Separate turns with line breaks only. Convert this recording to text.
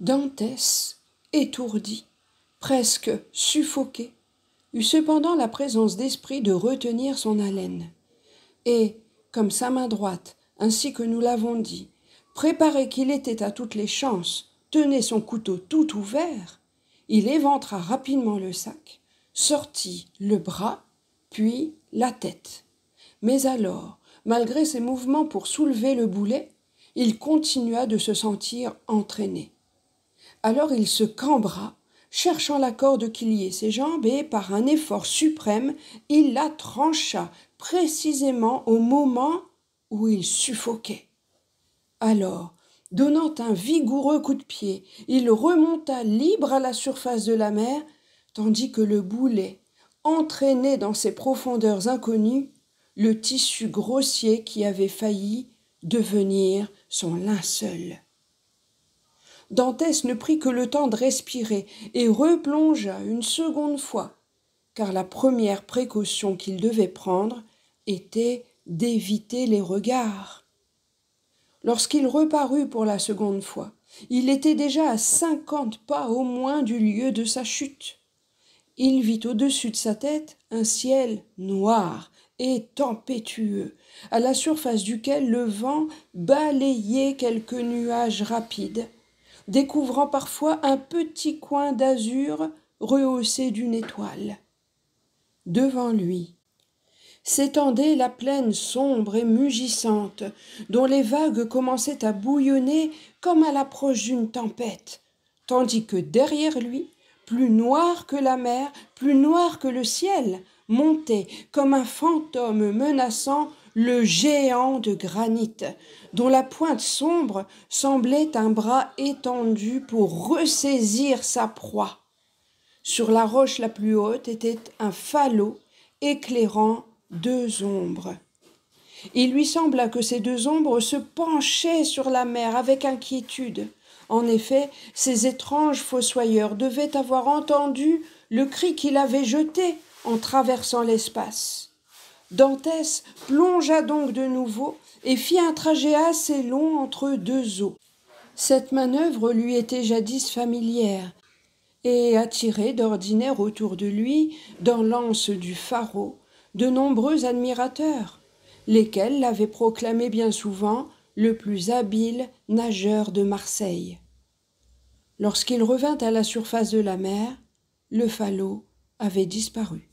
Dantès, étourdi, presque suffoqué, eut cependant la présence d'esprit de retenir son haleine. Et, comme sa main droite, ainsi que nous l'avons dit, préparé qu'il était à toutes les chances, tenait son couteau tout ouvert, il éventra rapidement le sac, sortit le bras, puis la tête. Mais alors, malgré ses mouvements pour soulever le boulet, il continua de se sentir entraîné. Alors il se cambra, cherchant la corde qui liait ses jambes, et par un effort suprême, il la trancha précisément au moment où il suffoquait. Alors, donnant un vigoureux coup de pied, il remonta libre à la surface de la mer, tandis que le boulet entraînait dans ses profondeurs inconnues le tissu grossier qui avait failli devenir son linceul. Dantès ne prit que le temps de respirer et replongea une seconde fois, car la première précaution qu'il devait prendre était d'éviter les regards. Lorsqu'il reparut pour la seconde fois, il était déjà à cinquante pas au moins du lieu de sa chute. Il vit au-dessus de sa tête un ciel noir et tempétueux, à la surface duquel le vent balayait quelques nuages rapides découvrant parfois un petit coin d'azur rehaussé d'une étoile. Devant lui s'étendait la plaine sombre et mugissante, dont les vagues commençaient à bouillonner comme à l'approche d'une tempête, tandis que derrière lui, plus noir que la mer, plus noir que le ciel, montait comme un fantôme menaçant le géant de granit, dont la pointe sombre semblait un bras étendu pour ressaisir sa proie. Sur la roche la plus haute était un falot éclairant deux ombres. Il lui sembla que ces deux ombres se penchaient sur la mer avec inquiétude. En effet, ces étranges fossoyeurs devaient avoir entendu le cri qu'il avait jeté en traversant l'espace. Dantès plongea donc de nouveau et fit un trajet assez long entre deux eaux. Cette manœuvre lui était jadis familière et attirait d'ordinaire autour de lui, dans l'anse du pharaon, de nombreux admirateurs, lesquels l'avaient proclamé bien souvent le plus habile nageur de Marseille. Lorsqu'il revint à la surface de la mer, le falot avait disparu.